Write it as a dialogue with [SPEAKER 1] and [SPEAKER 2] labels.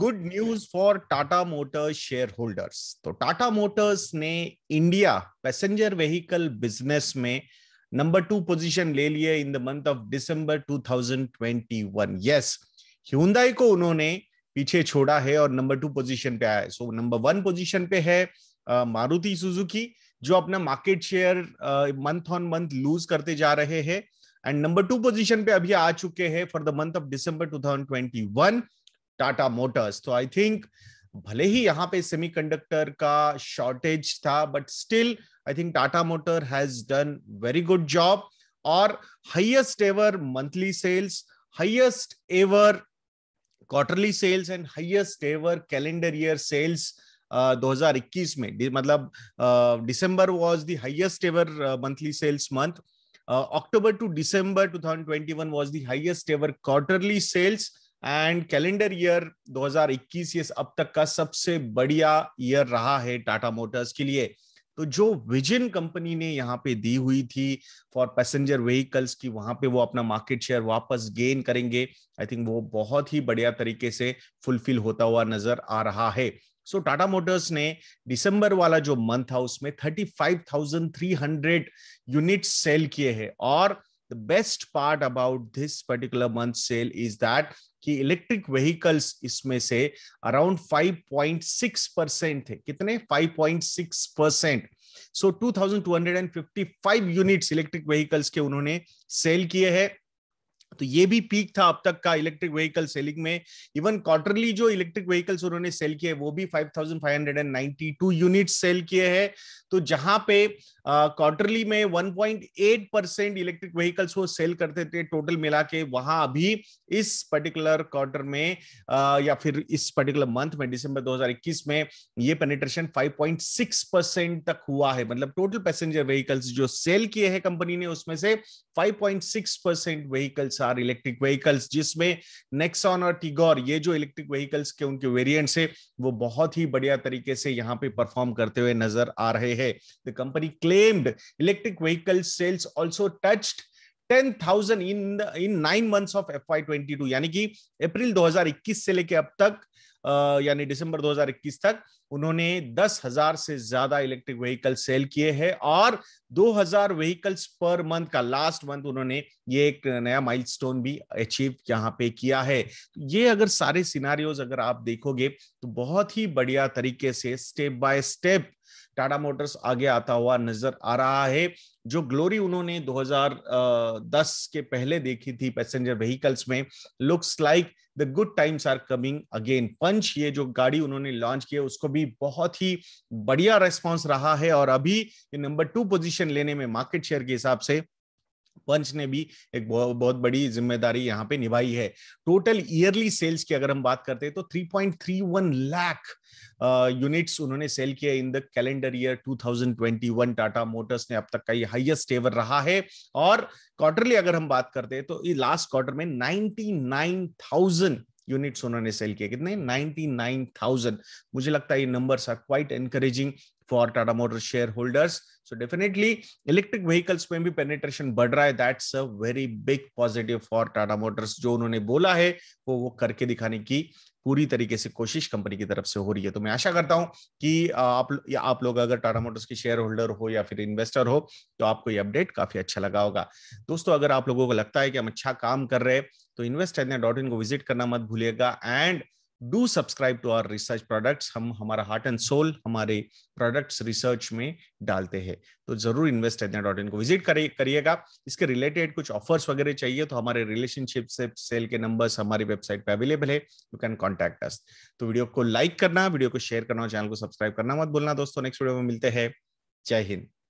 [SPEAKER 1] good news for Tata motors share holders तो Tata motors ने India passenger vehicle business में number two position ले लिए in the month of December 2021 yes Hyundai को उन्होंने पीछे छोड़ा है और नंबर टू पोजीशन पे आया है सो नंबर वन पोजीशन पे है मारुति सुजुकी जो अपना market share month on month lose करते जा रहे हैं एंड नंबर टू पोजीशन पे अभी आ चुके हैं for the month of December 2021 Tata motors तो आई थिंक भले ही यहाँ पे सेमीकंडक्टर का शॉर्टेज था but still I think Tata motor has done very good job और highest ever monthly sales highest ever quarterly sales and highest ever calendar year sales 2021 में मतलब December was the highest ever monthly sales month October to December 2021 was the highest ever quarterly sales and calendar year 2021 ये अब तक का सबसे बढ़िया year रहा है टाटा मोटर्स के लिए तो जो विजन कंपनी ने यहाँ पे दी हुई थी फॉर पैसेंजर व्हीकल्स की वहां पे वो अपना मार्केट शेयर वापस गेन करेंगे आई थिंक वो बहुत ही बढ़िया तरीके से फुलफिल होता हुआ नजर आ रहा है सो टाटा मोटर्स ने दिसंबर वाला जो मंथ था उसमें 35,300 यूनिट सेल किए हैं और the best part about this particular month sale is that कि इलेक्ट्रिक व्हीकल्स इसमें से अराउंड 5.6 परसेंट थे कितने 5.6 percent so 2255 units electric vehicles के उन्होंने सेल किए हैं तो ये भी पीक था अब तक का इलेक्ट्रिक व्हीकल सेलिंग में इवन क्वार्टरली जो इलेक्ट्रिक व्हीकल्स उन्होंने सेल किए वो भी 5,592 यूनिट्स सेल किए हैं तो जहां पे क्वार्टरली में 1.8 परसेंट इलेक्ट्रिक व्हीकल्स वो सेल करते थे टोटल मिला के वहां अभी इस पर्टिकुलर क्वार्टर में आ, या फिर इस पर्टिकुलर मंथ में दिसंबर 2021 में ये पेनिट्रेशन 5.6 परसेंट तक हुआ है मतलब टोटल पैसेंजर व्हीकल्स जो सेल किए हैं कंपनी ने उसमें से 5.6 percent vehicles are electric vehicles जिसमें नेक्सॉन और टिगोर ये जो इलेक्ट्रिक व्हीकल्स के उनके वेरियंट्स है वो बहुत ही बढ़िया तरीके से यहाँ पे परफॉर्म करते हुए नजर आ रहे हैं the company claimed electric vehicle sales also touched ten in in nine months of F Y twenty two यानी कि अप्रैल 2021 से लेके अब तक यानी दिसंबर 2021 तक उन्होंने दस हजार से ज्यादा इलेक्ट्रिक व्हीकल सेल किए हैं और 2000 व्हीकल्स पर मंथ का लास्ट मंथ उन्होंने ये एक नया माइलस्टोन भी अचीव यहाँ पे किया है ये अगर सारे सिनारियोज अगर आप देखोगे तो बहुत ही बढ़िया तरीके से step by step Tata motors आगे आता हुआ नजर आ रहा है जो ग्लोरी उन्होंने 2010 के पहले देखी थी पैसेंजर व्हीकल्स में looks like the good times are coming again Punch ये जो गाड़ी उन्होंने लॉन्च की उसको भी बहुत ही बढ़िया रेस्पॉन्स रहा है और अभी ये नंबर टू पोजिशन लेने में मार्केट शेयर के हिसाब से पंच ने भी एक बहुत बड़ी जिम्मेदारी यहाँ पे निभाई है टोटल ईयरली सेल्स की अगर हम बात करते हैं तो 3.31 लाख यूनिट्स उन्होंने सेल किया in the calendar year 2021 Tata motors ने अब तक का ये हाईएस्ट एवर रहा है और क्वार्टरली अगर हम बात करते हैं तो ये लास्ट क्वार्टर में 99,000 यूनिट्स उन्होंने सेल किए कितने 99,000 मुझे लगता है ये numbers are quite encouraging for Tata motor share holders so definitely electric vehicles में भी पेनिट्रेशन बढ़ रहा है that's a very big positive for Tata motors जो उन्होंने बोला है वो वो करके दिखाने की पूरी तरीके से कोशिश कंपनी की तरफ से हो रही है तो मैं आशा करता हूं कि आप या आप लोग अगर टाटा मोटर्स के शेयर होल्डर हो या फिर इन्वेस्टर हो तो आपको ये अपडेट काफी अच्छा लगा होगा दोस्तों अगर आप लोगों को लगता है कि हम अच्छा काम कर रहे हैं तो इन्वेस्ट को विजिट करना मत भूलिएगा and do subscribe to our research products हम हमारा हार्ट एंड सोल हमारे प्रोडक्ट्स रिसर्च में डालते हैं तो जरूर इन्वेस्ट डॉट इन को विजिट करिएगा इसके रिलेटेड कुछ ऑफर्स वगैरह चाहिए तो हमारे रिलेशनशिप से सेल के नंबर्स हमारी वेबसाइट पे अवेलेबल है यू कैन कॉन्टैक्ट अस तो वीडियो को लाइक करना वीडियो को शेयर करना और चैनल को सब्सक्राइब करना मत भूलना दोस्तों नेक्स्ट वीडियो में मिलते हैं जय हिंद